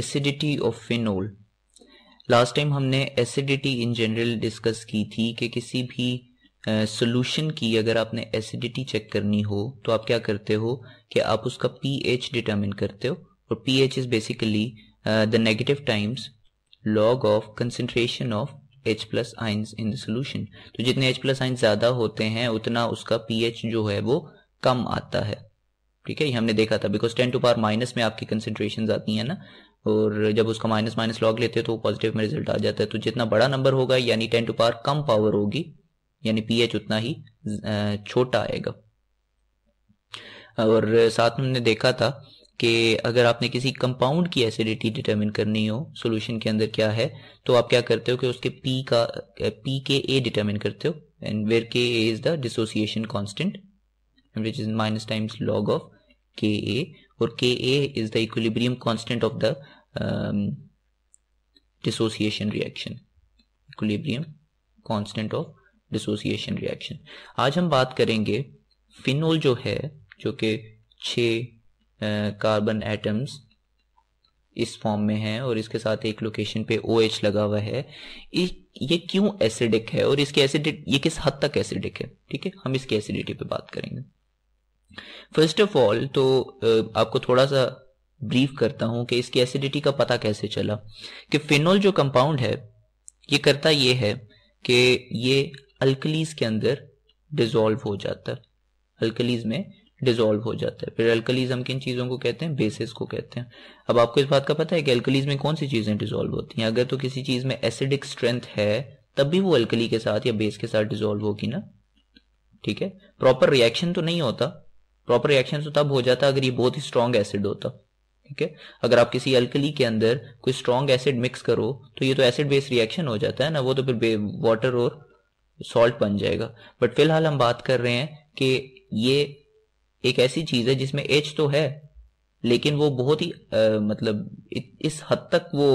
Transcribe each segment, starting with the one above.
Acidity of phenol last time हमने acidity in general discuss की थी कि किसी भी सोल्यूशन uh, की अगर आपने एसिडिटी चेक करनी हो तो आप क्या करते हो कि आप उसका पीएच डिटरमिन करते हो और pH is basically the negative times log of concentration of H plus ions in the solution तो जितने एच प्लस आइंस ज्यादा होते हैं उतना उसका पीएच जो है वो कम आता है ठीक है ये हमने देखा था because ten to power minus में आपकी कंसेंट्रेशन आती है ना और जब उसका माइनस माइनस लॉग लेते हैं तो पॉजिटिव में रिजल्ट आ जाता है तो जितना बड़ा नंबर होगा यानी टेन टू पावर कम पावर होगी यानी एच उतना ही छोटा आएगा और साथ में हमने देखा था कि अगर आपने किसी कंपाउंड की एसिडिटी डिटरमिन करनी हो सॉल्यूशन के अंदर क्या है तो आप क्या करते हो कि उसके पी का पी के ए डिटरमिन करते हो and where K A is the dissociation constant which is minus times log of K A और Ka is the equilibrium constant of the um, dissociation reaction equilibrium constant of dissociation reaction आज हम बात करेंगे phenol जो है जो कि छः कार्बन एटम्स इस फॉर्म में है और इसके साथ एक लोकेशन पे ओ OH एच लगा हुआ है ये क्यों एसिडिक है और इसके एसिडिक ये किस हद तक एसिडिक है ठीक है हम इसकी एसिडिटी पे बात करेंगे फर्स्ट ऑफ ऑल तो आपको थोड़ा सा ब्रीफ करता हूं कि इसकी एसिडिटी का पता कैसे चला कि फिनोल जो कंपाउंड है ये करता ये है कि ये अल्कलीज के अंदर डिजोल्व हो जाता है अल्कलीज में डिजोल्व हो जाता है फिर अल्कलीज हम किन चीज़ों को कहते हैं बेसिस को कहते हैं अब आपको इस बात का पता है कि अल्कलीज में कौन सी चीज़ें डिजोल्व होती हैं अगर तो किसी चीज़ में एसिडिक स्ट्रेंथ है तब भी वो अल्कली के साथ या बेस के साथ डिजोल्व होगी ना ठीक है प्रॉपर रिएक्शन तो नहीं होता प्रॉपर रिएक्शन तो तब हो जाता अगर ये बहुत ही स्ट्रॉन्ग एसिड होता ठीक है अगर आप किसी अल्कली के अंदर कोई स्ट्रॉन्ग एसिड मिक्स करो तो ये तो एसिड बेस रिएक्शन हो जाता है ना वो तो फिर वाटर और सॉल्ट बन जाएगा बट फिलहाल हम बात कर रहे हैं कि ये एक ऐसी चीज है जिसमें एच तो है लेकिन वो बहुत ही आ, मतलब इस हद तक वो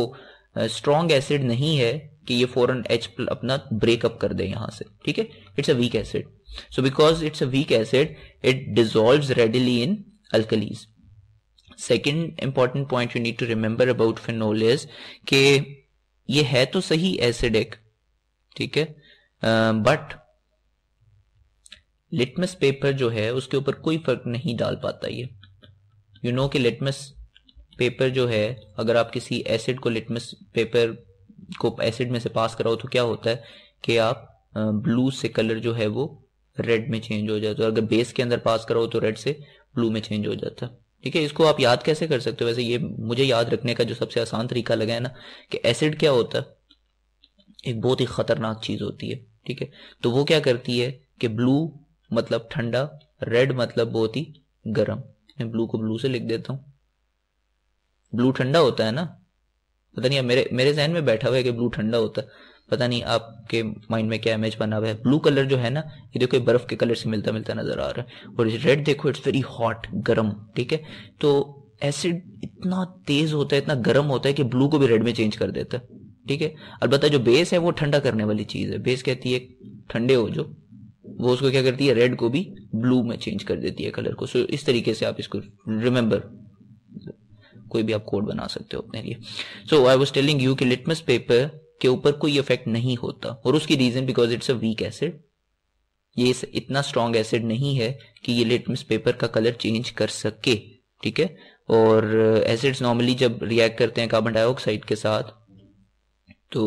स्ट्रॉन्ग एसिड नहीं है कि ये फॉरन एच अपना ब्रेकअप कर दे यहां से ठीक है it's a weak acid So because it's a weak acid, it dissolves readily in alkalis. Second important point you need to remember about phenol is कि ये है तो सही एसिडिक ठीक है बट uh, लिटमस पेपर जो है उसके ऊपर कोई फर्क नहीं डाल पाता ये यू नो कि लिटमस पेपर जो है अगर आप किसी एसिड को लिटमस पेपर को एसिड में से पास कराओ तो क्या होता है कि आप ब्लू से कलर जो है वो रेड में चेंज हो जाता है अगर बेस के अंदर पास करो तो रेड से ब्लू में चेंज हो जाता है ठीक है इसको आप याद कैसे कर सकते हो वैसे ये मुझे याद रखने का जो सबसे आसान तरीका लगा है ना कि एसिड क्या होता है एक बहुत ही खतरनाक चीज होती है ठीक है तो वो क्या करती है कि ब्लू मतलब ठंडा रेड मतलब बहुत ही गर्म मैं ब्लू को ब्लू से लिख देता हूं ब्लू ठंडा होता है ना पता नहीं मेरे मेरे जहन में बैठा हुआ है कि ब्लू ठंडा होता है पता नहीं आपके माइंड में क्या इमेज बना हुआ है ब्लू कलर जो है ना ये देखो बर्फ के कलर से मिलता मिलता नजर आ रहा है और रेड देखो इट्स वेरी हॉट गर्म ठीक है तो एसिड इतना तेज होता है इतना गर्म होता है कि ब्लू को भी रेड में चेंज कर देता है ठीक है अलबत्ता जो बेस है वो ठंडा करने वाली चीज है बेस कहती है ठंडे हो जो वो उसको क्या करती है रेड को भी ब्लू में चेंज कर देती है कलर को सो इस तरीके से आप इसको रिमेंबर कोई भी आप कोड बना सकते हो अपने लिए so I was telling you कि लिटमस पेपर के ऊपर कोई इफेक्ट नहीं होता और उसकी reason because it's a weak acid ये इतना स्ट्रांग एसिड नहीं है कि ये लिटमस पेपर का कलर चेंज कर सके ठीक है और एसिड्स नॉर्मली जब रिएक्ट करते हैं कार्बन डाइऑक्साइड के साथ तो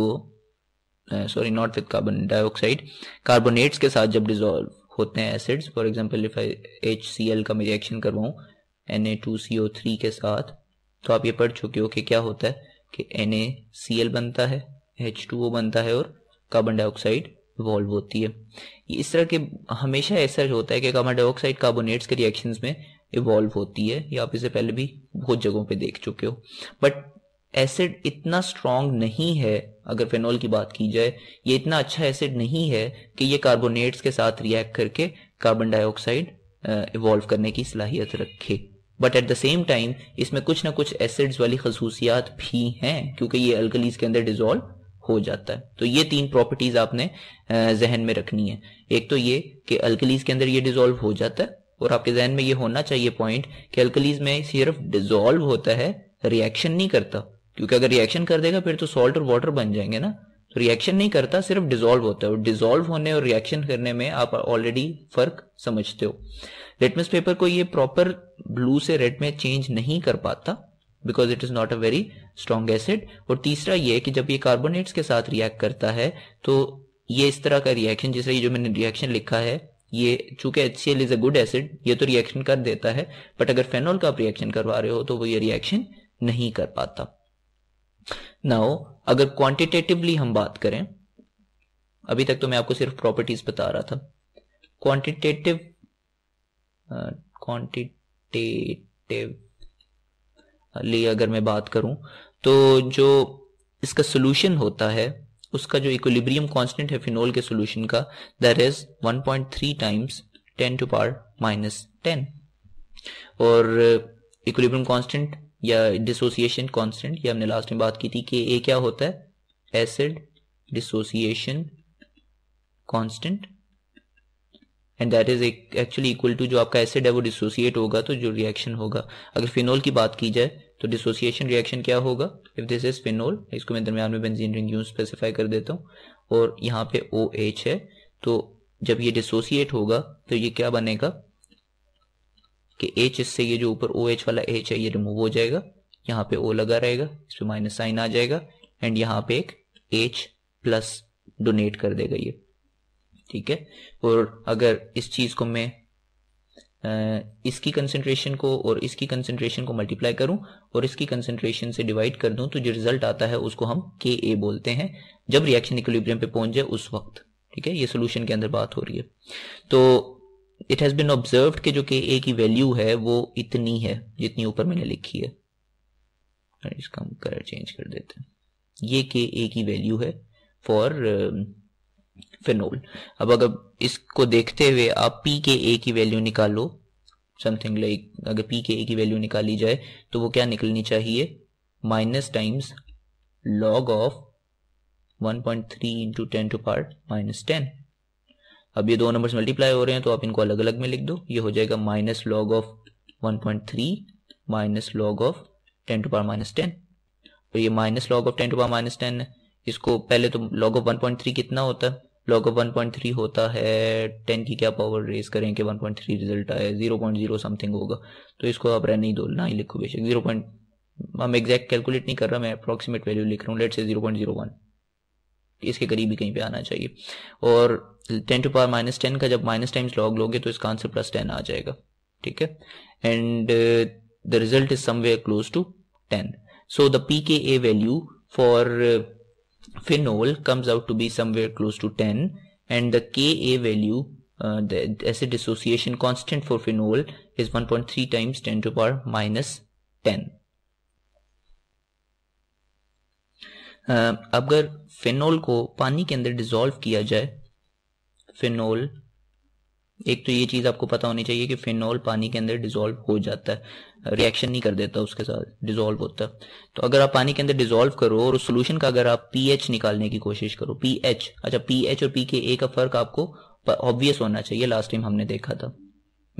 sorry not with carbon dioxide carbonates के साथ जब डिजोल्व होते हैं acids for example if I H C L का मैं रिएक्शन करवाऊँ N A two C O three के साथ तो आप ये पढ़ चुके हो कि क्या होता है कि एन ए सी एल बनता है एच टू ओ बनता है और कार्बन डाइऑक्साइड वॉल्व होती है इस तरह के हमेशा ऐसा होता है कि कार्बन डाइऑक्साइड कार्बोनेट्स के रिएक्शन में इवॉल्व होती है या आप इसे पहले भी बहुत जगहों पे देख चुके हो बट एसिड इतना स्ट्रांग नहीं है अगर फेनोल की बात की जाए ये इतना अच्छा एसिड नहीं है कि ये कार्बोनेट्स के साथ रिएक्ट करके कार्बन डाइऑक्साइड इवॉल्व करने की सलाहियत रखे but at the same time इसमें कुछ ना कुछ एसिड्स वाली खसूसियात भी हैं क्योंकि ये अल्कलीज के अंदर डिजोल्व हो जाता है तो ये तीन प्रॉपर्टीज आपने जहन में रखनी है एक तो ये कि अल्कलीज के अंदर ये डिजोल्व हो जाता है और आपके जहन में ये होना चाहिए पॉइंट कि अल्कलीज में सिर्फ डिजोल्व होता है रिएक्शन नहीं करता क्योंकि अगर रिएक्शन कर देगा फिर तो सॉल्ट और वाटर बन जाएंगे ना तो रिएक्शन नहीं करता सिर्फ डिजोल्व होता है और डिजोल्व होने और रिएक्शन करने में आप ऑलरेडी फर्क समझते हो लिटमस पेपर को ये प्रॉपर ब्लू से रेड में चेंज नहीं कर पाता because it is not a very strong acid और तीसरा ये कि जब ये कार्बोनेट्स के साथ रिएक्ट करता है तो ये इस तरह का रिएक्शन जिस ये जो मैंने रिएक्शन लिखा है ये चूंकि H C L is a good acid ये तो रिएक्शन कर देता है बट अगर फेनोल का आप रिएक्शन करवा रहे हो तो वो ये रिएक्शन नहीं कर पाता नाउ अगर क्वांटिटेटिवली हम बात करें अभी तक तो मैं आपको सिर्फ प्रॉपर्टीज बता रहा था क्वांटिटेटिव क्वांटिटेटिव uh, लिए अगर मैं बात करूं तो जो इसका सोल्यूशन होता है उसका जो इक्विलिब्रियम कांस्टेंट है फिनोल के सोल्यूशन का that is 1.3 times 10 to power minus ten और इक्विलिब्रियम कांस्टेंट या डिसोसिएशन कांस्टेंट ये हमने लास्ट में बात की थी कि ए क्या होता है acid dissociation constant and that is actually equal to जो आपका एसिड है वो डिसोसिएट होगा तो जो रिएक्शन होगा अगर फिनोल की बात की जाए तो डिसोसिएशन रिएक्शन क्या होगा इफ दिस इज फिनोल इसको मैं दरमियान में बेंजीन रिंग यूं स्पेसिफाई कर देता हूँ और यहाँ पे ओ OH है तो जब ये डिसोसिएट होगा तो ये क्या बनेगा कि एच इससे ये जो ऊपर ओ OH वाला एच है ये रिमूव हो जाएगा यहाँ पे ओ लगा रहेगा इस पर माइनस साइन आ जाएगा एंड यहाँ पे एक एच प्लस डोनेट कर देगा ये ठीक है और अगर इस चीज को मैं इसकी कंसेंट्रेशन को और इसकी कंसेंट्रेशन को मल्टीप्लाई करूं और इसकी कंसेंट्रेशन से डिवाइड कर दूं तो जो रिजल्ट आता है उसको हम के ए बोलते हैं जब रिएक्शन इक्विलिब्रियम पे पहुंच जाए उस वक्त ठीक है ये सोल्यूशन के अंदर बात हो रही है तो इट हैज बिन ऑब्जर्व के जो के ए की वैल्यू है वो इतनी है जितनी ऊपर मैंने लिखी है इसका हम कलर चेंज कर देते हैं ये के ए की वैल्यू है फॉर फिनोल अब अगर इसको देखते हुए आप पी के ए की वैल्यू निकालो समथिंग लाइक अगर पी के ए की वैल्यू निकाली जाए तो वो क्या निकलनी चाहिए minus times log of 1.3 point three into ten to power minus ten अब ये दो नंबर्स मल्टीप्लाई हो रहे हैं तो आप इनको अलग अलग में लिख दो ये हो जाएगा minus log of 1.3 point three minus log of ten to power minus ten और ये minus log of ten to power minus ten है इसको पहले तो लॉग ऑफ 1.3 कितना होता है log of one point three होता है टेन की क्या पावर रेस करें कि वन पॉइंट थ्री रिजल्ट आए जीरो पॉइंट जीरो समथिंग होगा तो इसको आप रह नहीं दो ना ही लिखो बेशक जीरो पॉइंट मैं एग्जैक्ट कैलकुलेट नहीं कर रहा मैं अप्रॉक्सीमेट वैल्यू लिख रहा हूँ लेट से जीरो जीरो पॉइंट वन इसके करीब ही कहीं पे आना चाहिए और ten to power minus ten का जब माइनस टाइम्स लॉग लोगे तो इसका आंसर प्लस टेन आ जाएगा ठीक है and the result is somewhere close to ten so the P K A value for phenol comes out to be somewhere close to 10 and the Ka value uh, the acid dissociation constant for phenol is 1.3 times 10 to the power minus 10 uh, अगर phenol को पानी के अंदर dissolve किया जाए phenol एक तो ये चीज आपको पता होनी चाहिए कि फिनॉल पानी के अंदर डिजोल्व हो जाता है रिएक्शन नहीं कर देता उसके साथ डिजोल्व होता है तो अगर आप पानी के अंदर डिजोल्व करो और उस सोल्यूशन का अगर आप पीएच निकालने की कोशिश करो पीएच अच्छा पीएच और पी के ए का फर्क आपको ऑब्वियस होना चाहिए लास्ट टाइम हमने देखा था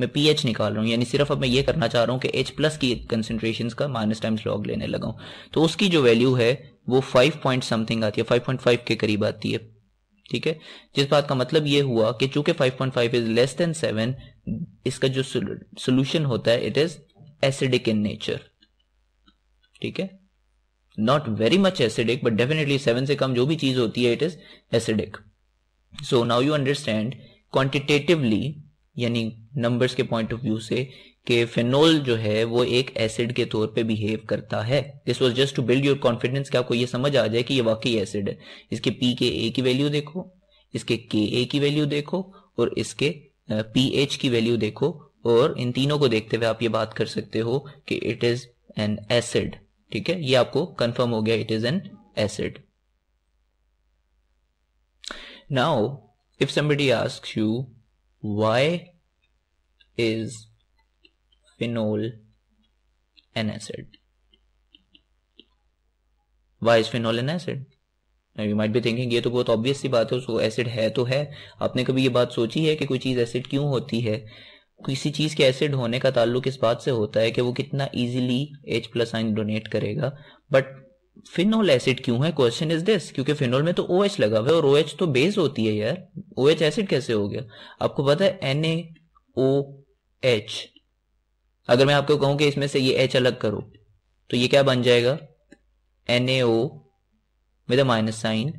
मैं पी एच निकाल रहा हूँ यानी सिर्फ अब मैं ये करना चाह रहा हूँ कि एच प्लस की कंसेंट्रेशन का माइनस टाइम्स लॉग लेने लगाऊं तो उसकी जो वैल्यू है वो फाइव पॉइंट समथिंग आती है फाइव पॉइंट फाइव के करीब आती है ठीक है जिस बात का मतलब ये हुआ कि चूंकि 5.5 इज लेस देन 7 इसका जो सोल्यूशन होता है it is acidic in nature ठीक है not very much acidic but definitely seven से कम जो भी चीज होती है it is acidic so now you understand quantitatively यानी नंबर्स के पॉइंट ऑफ व्यू से कि फेनोल जो है वो एक एसिड के तौर पे बिहेव करता है this was just to build your confidence कि आपको ये समझ आ जाए कि ये वाकई एसिड है इसके पी के ए की वैल्यू देखो इसके के ए की वैल्यू देखो और इसके पी एच की वैल्यू देखो और इन तीनों को देखते हुए आप ये बात कर सकते हो कि इट इज एन एसिड ठीक है ये आपको कंफर्म हो गया it is an acid now if somebody ask you why is phenol an acid. Why is phenol an acid? Now you might be thinking ये तो बहुत obvious सी बात है उसको acid है तो है आपने कभी ये बात सोची है कि कोई चीज़ acid क्यों होती है किसी चीज़ के एसिड होने का ताल्लुक इस बात से होता है कि वो कितना easily H plus ion donate करेगा बट फिनोल एसिड क्यों है क्वेश्चन इज दिस क्योंकि फिनोल में तो ओ OH लगा हुआ है और ओ OH तो बेस होती है यार ओ OH एसिड कैसे हो गया आपको पता है एन ए ओ एच अगर मैं आपको कहूं कि इसमें से ये एच अलग करो तो ये क्या बन जाएगा N A O with minus sign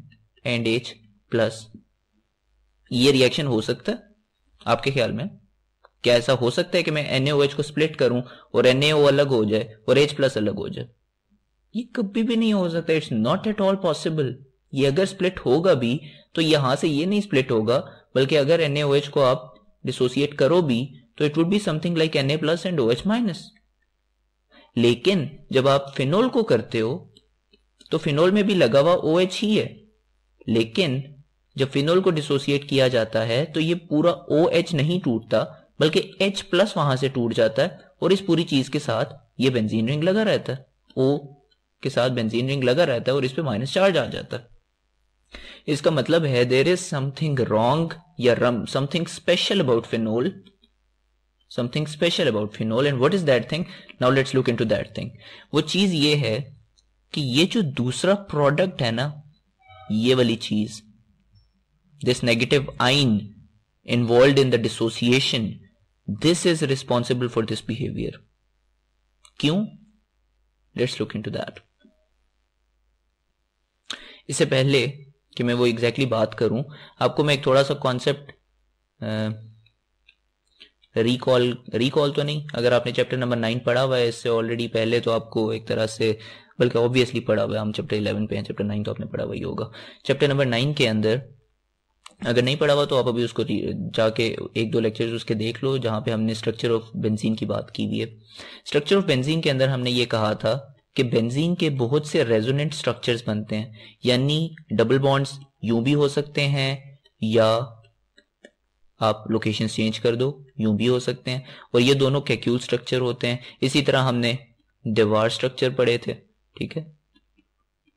and H plus ये रिएक्शन हो सकता है आपके ख्याल में क्या ऐसा हो सकता है कि मैं एन एच को स्प्लिट करूं और एन अलग हो जाए और एच प्लस अलग हो जाए ये कभी भी नहीं हो सकता it's not at all possible ये अगर स्प्लिट होगा भी तो यहां से ये नहीं स्प्लिट होगा बल्कि अगर एन को आप डिसोसिएट करो भी तो it would be something like N A plus and O H minus लेकिन जब आप फिनोल को करते हो तो फिनोल में भी लगा हुआ ओ एच ही है लेकिन जब फिनोल को डिसोसिएट किया जाता है तो ये पूरा ओ एच नहीं टूटता बल्कि एच प्लस वहां से टूट जाता है और इस पूरी चीज के साथ ये बेंजीन रिंग लगा रहता है ओ के साथ बेंजीन रिंग लगा रहता है और इस पर माइनस चार्ज आ जाता है इसका मतलब है देर इज समथिंग रॉन्ग या something special about phenol something special about phenol and what is that thing now let's look to that thing वो चीज ये है कि ये जो दूसरा प्रोडक्ट है ना ये वाली चीज this negative ion involve in the dissociation this is responsible for this behaviour क्यों let's look into that इससे पहले कि मैं वो एग्जैक्टली exactly बात करूं आपको मैं एक थोड़ा सा कॉन्सेप्ट रिकॉल रिकॉल तो नहीं अगर आपने चैप्टर नंबर नाइन पढ़ा हुआ है इससे ऑलरेडी पहले तो आपको एक तरह से बल्कि ऑब्वियसली पढ़ा हुआ है हम चैप्टर इलेवन पे हैं चैप्टर नाइन तो आपने पढ़ा हुआ ही होगा चैप्टर नंबर नाइन के अंदर अगर नहीं पढ़ा हुआ तो आप अभी उसको जाके एक दो लेक्चर्स उसके देख लो जहां पे हमने स्ट्रक्चर ऑफ बेंजीन की बात की हुई है स्ट्रक्चर ऑफ बेंजीन के अंदर हमने ये कहा था कि बेंजीन के बहुत से रेजोनेंट स्ट्रक्चर्स बनते हैं यानी डबल बॉन्ड्स यूं भी हो सकते हैं या आप लोकेशन चेंज कर दो यूं भी हो सकते हैं और ये दोनों कैक्यूल स्ट्रक्चर होते हैं इसी तरह हमने देवार स्ट्रक्चर पढ़े थे ठीक है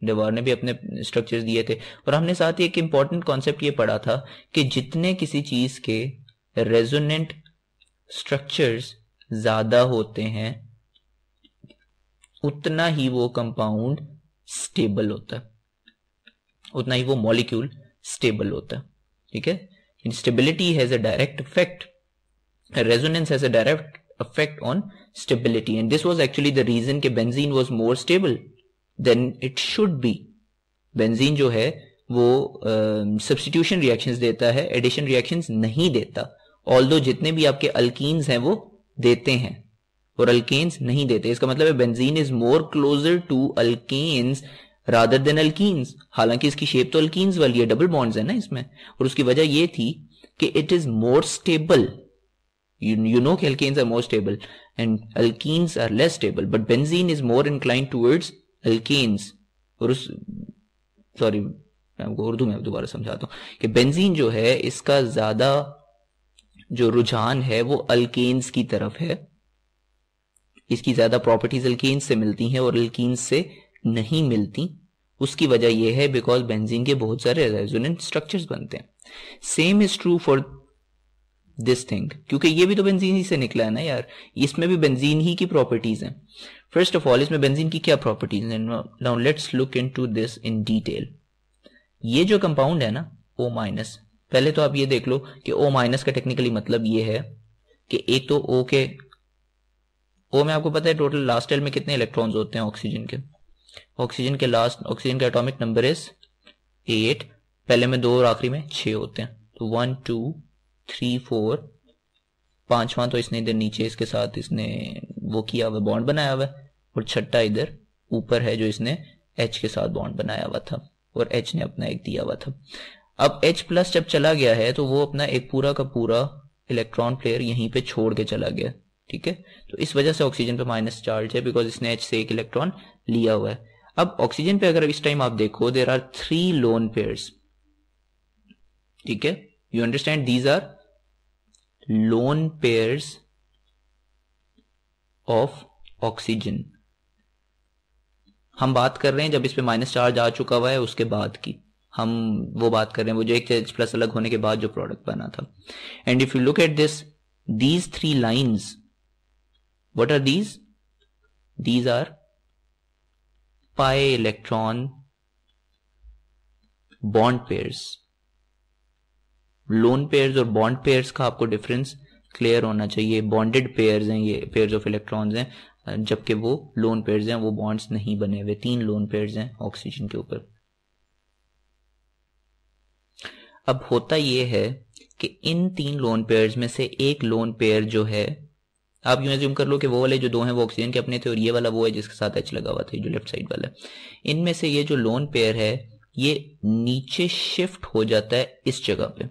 दीवार ने भी अपने स्ट्रक्चर दिए थे और हमने साथ ही एक इंपॉर्टेंट कॉन्सेप्ट ये पढ़ा था कि जितने किसी चीज के रेजोनेंट स्ट्रक्चर्स ज्यादा होते हैं उतना ही वो कंपाउंड स्टेबल होता है उतना ही वो मॉलिक्यूल स्टेबल होता है ठीक है Instability has a direct effect. a Resonance has a direct effect on stability. And this was actually the reason ke benzene was more stable than it should be. Benzene jo hai wo uh, substitution reactions deta hai addition reactions nahi deta although jitne bhi aapke alkenes hain wo dete hain और alkanes नहीं देते इसका मतलब है benzene is more closer to alkanes rather than alkenes हालांकि इसकी shape तो alkenes वाली है डबल बॉन्ड्स है ना इसमें और उसकी वजह यह थी कि it is more stable you know alkanes are more stable and alkenes are less stable but benzene is more inclined towards alkanes और उस सॉरी उर्दू में दोबारा समझाता हूँ कि बेंजीन जो है इसका ज्यादा जो रुझान है वो अल्केन्स की तरफ है इसकी ज्यादा प्रॉपर्टीज अल्केन्स से मिलती हैं और अल्कीन्स से नहीं मिलती उसकी वजह यह है बिकॉज बेंजीन के बहुत सारे रेजोनेंट स्ट्रक्चर्स बनते हैं same is true for this thing क्योंकि ये भी तो बेंजीन ही से निकला है ना यार इसमें भी बेंजीन ही की प्रॉपर्टीज हैं फर्स्ट ऑफ ऑल इसमें बेंजीन की क्या प्रॉपर्टीज हैं now let's look into this in detail ये जो कंपाउंड है ना ओ माइनस पहले तो आप ये देख लो कि ओ माइनस का टेक्निकली मतलब ये है कि एक तो ओ के ओ में आपको पता है टोटल लास्ट एल में कितने इलेक्ट्रॉन्स होते हैं ऑक्सीजन के ऑक्सीजन के लास्ट ऑक्सीजन का एटॉमिक नंबर इज एट पहले में दो और आखिरी में छ होते हैं तो वन टू थ्री फोर पांचवा तो इसने इधर नीचे इसके साथ इसने वो किया हुआ बॉन्ड बनाया हुआ और छठा इधर ऊपर है जो इसने एच के साथ बॉन्ड बनाया हुआ था और एच ने अपना एक दिया हुआ था अब एच प्लस जब चला गया है तो वो अपना एक पूरा का पूरा इलेक्ट्रॉन प्लेयर यहीं पे छोड़ के चला गया ठीक है तो इस वजह से ऑक्सीजन पे माइनस चार्ज है बिकॉज इसने एच से एक इलेक्ट्रॉन लिया हुआ है अब ऑक्सीजन पे अगर इस टाइम आप देखो there are three lone pairs ठीक है you understand these are lone pair of oxygen हम बात कर रहे हैं जब इस पे माइनस चार्ज आ चुका हुआ है उसके बाद की हम वो बात कर रहे हैं वो जो एक चार्ज प्लस अलग होने के बाद जो प्रोडक्ट बना था and if you look at this these three lines what are these these are pi electron bond pairs lone pairs और बॉन्ड पेयर्स का आपको डिफरेंस क्लियर होना चाहिए बॉन्डेड पेयर्स हैं ये पेयर्स ऑफ इलेक्ट्रॉन्स हैं जबकि वो लोन पेयर्स हैं वो बॉन्ड्स नहीं बने हुए तीन लोन पेयर्स हैं ऑक्सीजन के ऊपर अब होता ये है कि इन तीन लोन पेयर्स में से एक लोन पेयर जो है आप यूं एज्यूम कर लो कि वो वाले जो दो हैं वो ऑक्सीजन के अपने थे और ये वाला वो है जिसके साथ एच लगा हुआ था जो लेफ्ट साइड वाला इनमें से ये जो लोन पेयर है ये नीचे शिफ्ट हो जाता है इस जगह पे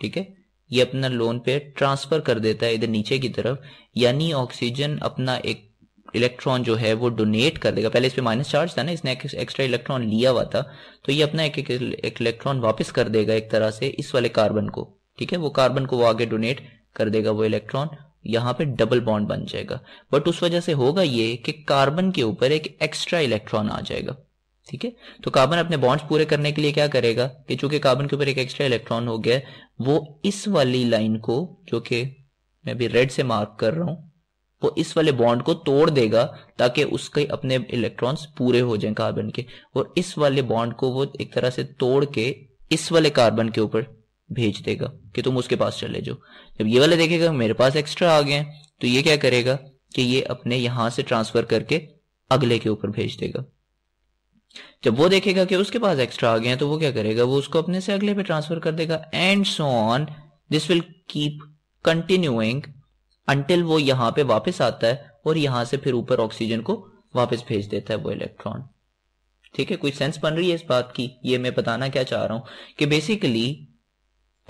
ठीक है ये अपना लोन पेयर ट्रांसफर कर देता है इधर नीचे की तरफ यानी ऑक्सीजन अपना एक इलेक्ट्रॉन जो है वो डोनेट कर देगा पहले इस पे माइनस चार्ज था ना इसने एक, एक्स्ट्रा इलेक्ट्रॉन लिया हुआ था तो ये अपना एक, एक इलेक्ट्रॉन वापस कर देगा एक तरह से इस वाले कार्बन को ठीक है वो कार्बन को वो आगे डोनेट कर देगा वो इलेक्ट्रॉन यहां पे डबल बॉन्ड बन जाएगा बट उस वजह से होगा ये कि कार्बन के ऊपर एक एक्स्ट्रा इलेक्ट्रॉन आ जाएगा ठीक है तो कार्बन अपने बॉन्ड्स पूरे करने के लिए क्या करेगा कि चूंकि कार्बन के ऊपर एक एक्स्ट्रा इलेक्ट्रॉन हो गया वो इस वाली लाइन को जो कि मैं अभी रेड से मार्क कर रहा हूं वो इस वाले बॉन्ड को तोड़ देगा ताकि उसके अपने इलेक्ट्रॉन्स पूरे हो जाएं कार्बन के और इस वाले बॉन्ड को वो एक तरह से तोड़ के इस वाले कार्बन के ऊपर भेज देगा कि तुम उसके पास चले जाओ जब ये वाले देखेगा मेरे पास एक्स्ट्रा आ गए हैं तो ये क्या करेगा कि ये अपने यहां से ट्रांसफर करके अगले के ऊपर भेज देगा जब वो देखेगा कि उसके पास एक्स्ट्रा आ गए हैं तो वो क्या करेगा वो उसको अपने से अगले पे ट्रांसफर कर देगा and so on this will keep continuing until वो यहां पे वापस आता है और यहां से फिर ऊपर ऑक्सीजन को वापस भेज देता है वो इलेक्ट्रॉन ठीक है कोई सेंस बन रही है इस बात की ये मैं बताना क्या चाह रहा हूं कि बेसिकली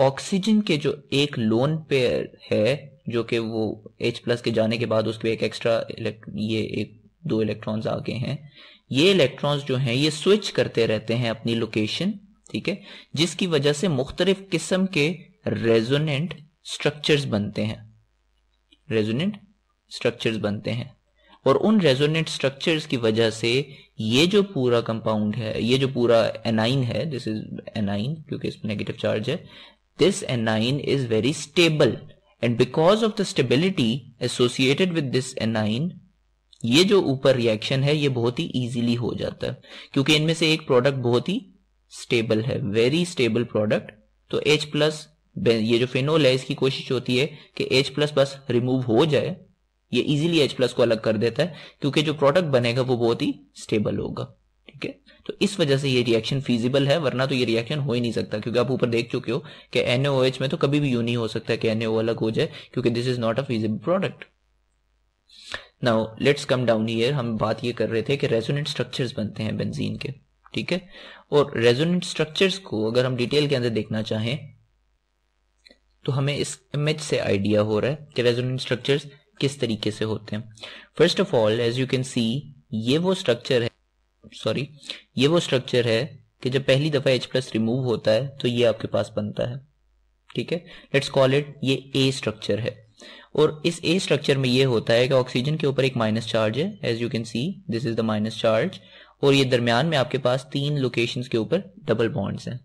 ऑक्सीजन के जो एक लोन पेयर है जो कि वो H प्लस के जाने के बाद उसके एक एक्स्ट्रा ये एक दो इलेक्ट्रॉन्स आ गए हैं ये इलेक्ट्रॉन्स जो हैं ये स्विच करते रहते हैं अपनी लोकेशन ठीक है जिसकी वजह से मुख्तलिफ किस्म के रेजोनेंट स्ट्रक्चर्स बनते हैं रेजोनेंट स्ट्रक्चर्स बनते हैं और उन रेजोनेंट स्ट्रक्चर्स की वजह से ये जो पूरा कंपाउंड है ये जो पूरा एनाइन है दिस इज एनाइन क्योंकि इसमें नेगेटिव चार्ज है this anion is very stable and because of the stability associated with this anion ये जो ऊपर रिएक्शन है ये बहुत ही इजीली हो जाता है क्योंकि इनमें से एक प्रोडक्ट बहुत ही स्टेबल है वेरी स्टेबल प्रोडक्ट तो एच प्लस ये जो फेनोल है इसकी कोशिश होती है कि एच प्लस बस रिमूव हो जाए ये इजीली एच प्लस को अलग कर देता है क्योंकि जो प्रोडक्ट बनेगा वो बहुत ही स्टेबल होगा ठीक है तो इस वजह से ये रिएक्शन फीजिबल है वरना तो ये रिएक्शन हो ही नहीं सकता क्योंकि आप ऊपर देख चुके हो कि एनएओएच में तो कभी भी यू नहीं हो सकता कि एनएओ अलग हो जाए क्योंकि this is not a feasible product now let's come down here हम बात ये कर रहे थे कि रेजोनेंट स्ट्रक्चर्स बनते हैं बेंजीन के ठीक है और रेजोनेंट स्ट्रक्चर्स को अगर हम डिटेल के अंदर देखना चाहें तो हमें इस इमेज से आइडिया हो रहा है कि रेजोनेंट स्ट्रक्चर्स किस तरीके से होते हैं first of all as you can see ये वो स्ट्रक्चर है सॉरी ये वो स्ट्रक्चर है कि जब पहली दफा एच प्लस रिमूव होता है तो ये आपके पास बनता है ठीक है लेट्स कॉल इट ये ए स्ट्रक्चर है और इस ए स्ट्रक्चर में ये होता है कि ऑक्सीजन के ऊपर एक माइनस चार्ज है as you can see this is the minus charge और ये दरमियान में आपके पास तीन लोकेशन के ऊपर डबल बॉन्ड्स हैं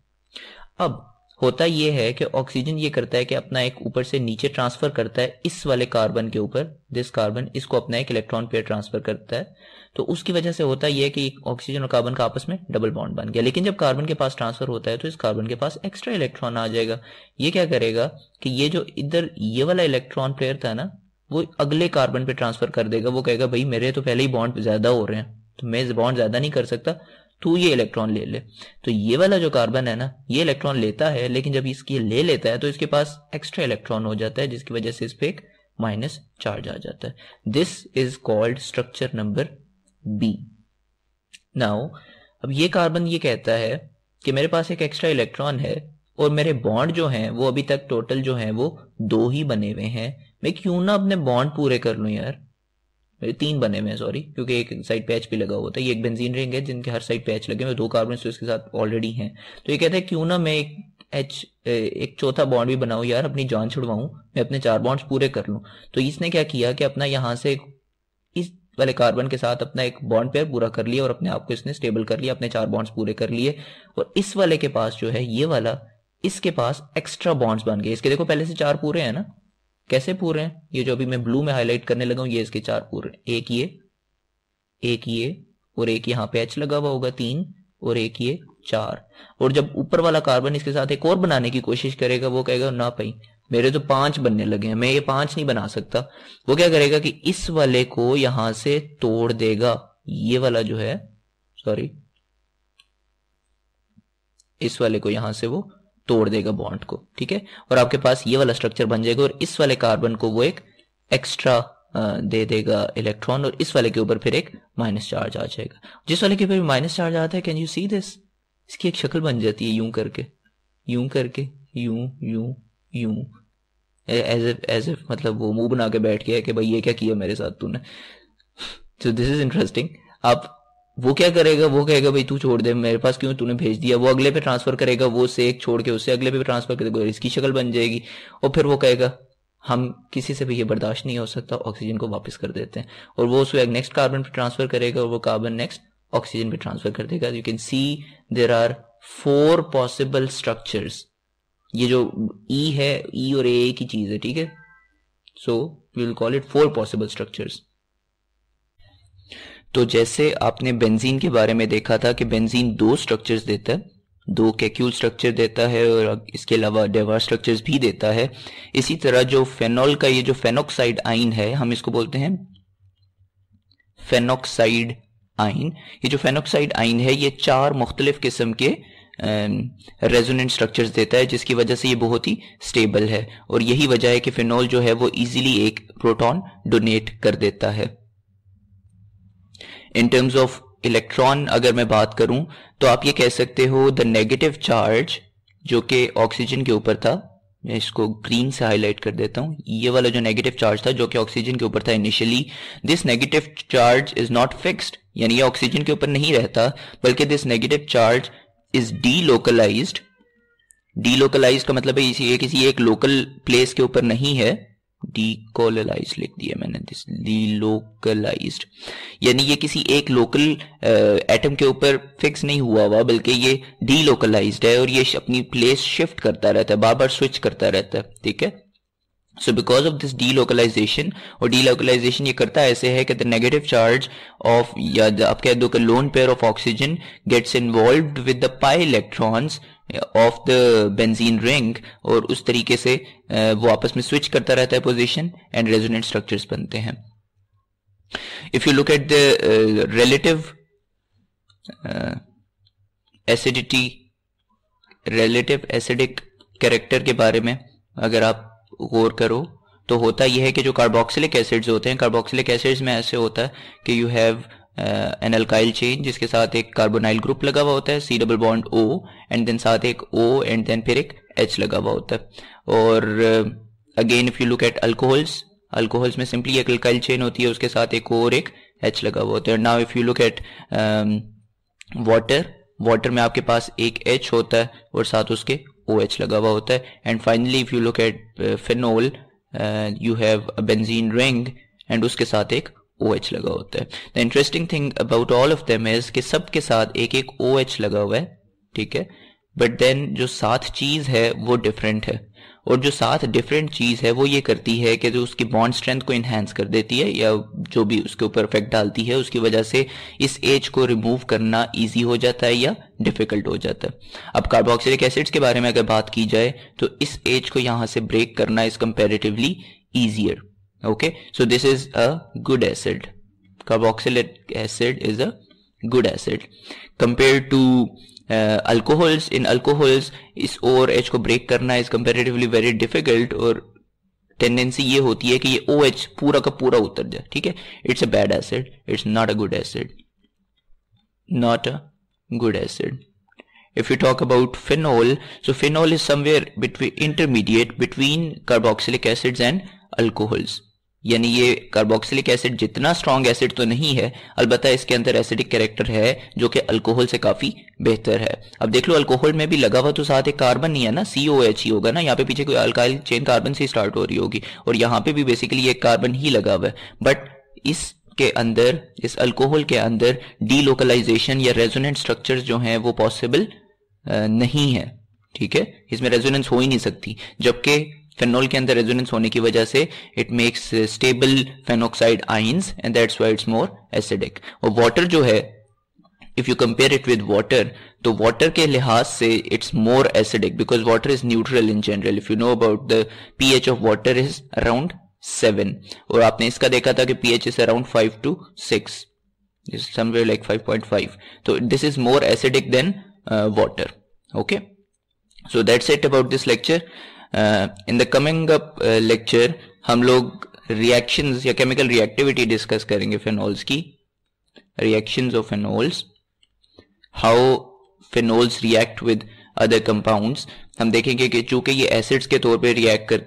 अब होता यह है कि ऑक्सीजन ये करता है कि अपना एक ऊपर से नीचे ट्रांसफर करता है इस वाले कार्बन के ऊपर दिस कार्बन इसको अपना एक इलेक्ट्रॉन पेयर ट्रांसफर करता है तो उसकी वजह से होता यह है कि ऑक्सीजन और कार्बन का आपस में डबल बॉन्ड बन गया लेकिन जब कार्बन के पास ट्रांसफर होता है तो इस कार्बन के पास एक्स्ट्रा इलेक्ट्रॉन आ जाएगा ये क्या करेगा कि ये जो इधर ये वाला इलेक्ट्रॉन पेयर था ना वो अगले कार्बन पे ट्रांसफर कर देगा वो कहेगा भाई मेरे तो पहले ही बॉन्ड ज्यादा हो रहे हैं तो मैं बॉन्ड ज्यादा नहीं कर सकता तू ये इलेक्ट्रॉन ले ले तो ये वाला जो कार्बन है ना ये इलेक्ट्रॉन लेता है लेकिन जब इसकी ले लेता है तो इसके पास एक्स्ट्रा इलेक्ट्रॉन हो जाता है जिसकी वजह से इस पर एक माइनस चार्ज आ जाता है this is called structure number B now अब ये कार्बन ये कहता है कि मेरे पास एक एक्स्ट्रा इलेक्ट्रॉन है और मेरे बॉन्ड जो हैं वो अभी तक टोटल जो हैं वो दो ही बने हुए हैं मैं क्यों ना अपने बॉन्ड पूरे कर लू यार तीन बने हुए हैं सॉरी क्योंकि एक साइड पैच भी लगा हुआ था ये एक बेंजीन रिंग है जिनके हर साइड पैच लगे हुए दो कार्बन तो इसके साथ ऑलरेडी हैं तो ये कहता है क्यों ना मैं एक एच एक चौथा बॉन्ड भी बनाऊं यार अपनी जान छुड़वाऊं मैं अपने चार बॉन्ड्स पूरे कर लूं तो इसने क्या किया कि अपना यहाँ से इस वाले कार्बन के साथ अपना एक बॉन्ड पेयर पूरा कर लिया और अपने आप को इसने स्टेबल कर लिया अपने चार बॉन्ड्स पूरे कर लिए और इस वाले के पास जो है ये वाला इसके पास एक्स्ट्रा बॉन्ड्स बन गए इसके देखो पहले से चार पूरे हैं ना कैसे पूरे हैं ये जो अभी मैं ब्लू में हाईलाइट करने लगा हूं ये इसके चार पूरे एक ये एक ये और एक यहां पे एच लगा हुआ होगा तीन और एक ये चार और जब ऊपर वाला कार्बन इसके साथ एक और बनाने की कोशिश करेगा वो कहेगा ना भाई मेरे तो पांच बनने लगे हैं मैं ये पांच नहीं बना सकता वो क्या करेगा कि इस वाले को यहां से तोड़ देगा ये वाला जो है सॉरी इस वाले को यहां से वो तोड़ देगा बॉन्ड को ठीक है और आपके पास ये वाला स्ट्रक्चर बन जाएगा और इस वाले कार्बन को वो एक एक्स्ट्रा दे देगा इलेक्ट्रॉन और इस वाले के ऊपर फिर एक माइनस चार्ज आ जाएगा जिस वाले के ऊपर माइनस चार्ज आता है कैन यू सी दिस इसकी एक शक्ल बन जाती है यूं करके यूं करके यूं यूं यूं एज एफ एज एफ मतलब वो मुंह बना के बैठ गया कि भाई ये क्या किया मेरे साथ तूने सो दिस इज इंटरेस्टिंग आप वो क्या करेगा वो कहेगा भाई तू छोड़ दे मेरे पास क्यों तूने भेज दिया वो अगले पे ट्रांसफर करेगा वो से एक छोड़ के उससे अगले पे ट्रांसफर करेगा इसकी शक्ल बन जाएगी और फिर वो कहेगा हम किसी से भी ये बर्दाश्त नहीं हो सकता ऑक्सीजन को वापस कर देते हैं और वो उस नेक्स्ट कार्बन पे ट्रांसफर करेगा और वो कार्बन नेक्स्ट ऑक्सीजन पे ट्रांसफर कर देगा you can see there are four possible structures ये जो ई e है ई e और ए की चीज है ठीक है so we will call it four possible structures तो जैसे आपने बेंजीन के बारे में देखा था कि बेंजीन दो स्ट्रक्चर्स देता है दो कैक्यूल स्ट्रक्चर देता है और इसके अलावा डेवार स्ट्रक्चर्स भी देता है इसी तरह जो फेनॉल का ये जो फेनोक्साइड आइन है हम इसको बोलते हैं फेनोक्साइड आइन ये जो फेनोक्साइड आइन है ये चार मुख्तलिफ किस्म के रेजोनेंट स्ट्रक्चर्स देता है जिसकी वजह से ये बहुत ही स्टेबल है और यही वजह है कि फिनॉल जो है वो इजीली एक प्रोटॉन डोनेट कर देता है इन टर्म्स ऑफ इलेक्ट्रॉन अगर मैं बात करूं तो आप ये कह सकते हो द नेगेटिव चार्ज जो कि ऑक्सीजन के ऊपर था मैं इसको ग्रीन से हाईलाइट कर देता हूं ये वाला जो नेगेटिव चार्ज था जो कि ऑक्सीजन के ऊपर था initially this negative charge is not fixed यानी ये ऑक्सीजन के ऊपर नहीं रहता बल्कि this negative charge is delocalised delocalise का मतलब है ये किसी एक लोकल प्लेस के ऊपर नहीं है डीकोलाइज लिख दिया मैंने दिस डीलोकलाइज्ड यानी ये किसी एक लोकल एटम uh, के ऊपर फिक्स नहीं हुआ हुआ बल्कि ये डीलोकलाइज्ड है और ये अपनी प्लेस शिफ्ट करता रहता है बार बार स्विच करता रहता है ठीक है so because of this delocalisation और डीलोकलाइजेशन ये करता ऐसे है कि द नेगेटिव चार्ज ऑफ या आप कह दो lone pair of oxygen gets involve with the pi electrons of the benzene ring और उस तरीके से वो आपस में स्विच करता रहता है पोजीशन एंड रेजोनेंट स्ट्रक्चर्स बनते हैं if you look at the relative acidity relative acidic character के बारे में अगर आप गौर करो तो होता यह है कि जो कार्बोक्सिलिक एसिड्स होते हैं कार्बोक्सिलिक एसिड्स में ऐसे होता है कि you have an alkyl chain जिसके साथ एक कार्बोनाइल ग्रुप लगा हुआ होता है C double bond O and then साथ एक ओ एंड देन फिर एक एच लगा हुआ होता है और again if you look at alcohols alcohols में सिंपली एक अल्काइल चेन होती है उसके साथ एक ओ और एक एच लगा हुआ होता है now if you look at water water में आपके पास एक एच होता है और साथ उसके ओ एच लगा हुआ होता है and finally if you look at phenol you have benzene ring and उसके साथ एक ओ OH लगा होता है the interesting thing about all of them is कि सबके साथ एक एक ओ OH लगा हुआ है ठीक है बट देन जो साथ चीज है वो डिफरेंट है और जो साथ डिफरेंट चीज है वो ये करती है कि जो उसकी बॉन्ड स्ट्रेंथ को इनहेंस कर देती है या जो भी उसके ऊपर इफेक्ट डालती है उसकी वजह से इस एज को रिमूव करना इजी हो जाता है या डिफिकल्ट हो जाता है अब कार्बोक्सिलिक एसिड्स के बारे में अगर बात की जाए तो इस एज को यहां से ब्रेक करना is comparatively easier okay so this is a good acid carboxylic acid is a good acid compared to uh, alcohols in alcohols इस O-H H को break करना is comparatively very difficult or tendency ये होती है कि ये ओ OH पूरा का पूरा उतर जाए ठीक है It's a bad acid. It's not a good acid. Not a good acid. if you talk about phenol so phenol is somewhere between intermediate between carboxylic acids and alcohols यानी ये कार्बोक्सिलिक एसिड जितना strong acid तो नहीं है अलबत्ता इसके अंदर acidic character है जो कि अल्कोहल से काफी बेहतर है अब देख लो अल्कोहल में भी लगा हुआ तो साथ एक कार्बन नहीं है ना सी ओ एच ही होगा ना यहाँ पे पीछे कोई अल्काइल चेन कार्बन से स्टार्ट हो रही होगी और यहाँ पे भी बेसिकली एक कार्बन ही लगा हुआ है बट इस के अंदर इस अल्कोहल के अंदर डीलोकलाइजेशन या रेजोनेंट स्ट्रक्चर जो है वो पॉसिबल नहीं है ठीक है इसमें रेजोनेंस हो ही नहीं सकती जबकि फेनोल के अंदर रेजोनेंस होने की वजह से it makes stable phenoxide ions and that's why it's more acidic और वाटर जो है if you compare it with water तो वाटर के लिहाज से it's more acidic because water is neutral in general if you know about the pH of water is around seven और आपने इसका देखा था कि pH is around five to six somewhere like 5.5 so this is more acidic than uh, water okay so that's it about this lecture in the coming up lecture हम लोग reactions या chemical reactivity discuss करेंगे phenols की reactions of phenols how phenols react with other compounds हम देखेंगे कि चूंकि ये एसिड्स के तौर पे रिएक्ट कर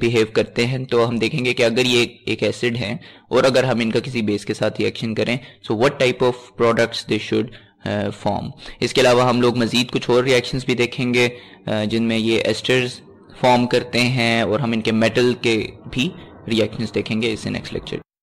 बिहेव करते हैं तो हम देखेंगे कि अगर ये एक एसिड है और अगर हम इनका किसी बेस के साथ रिएक्शन करें so what type of products they should form इसके अलावा हम लोग मज़ीद कुछ और रिएक्शंस भी देखेंगे uh, जिनमें ये एस्टर्स फॉर्म करते हैं और हम इनके मेटल के भी रिएक्शंस देखेंगे इसे नेक्स्ट लेक्चर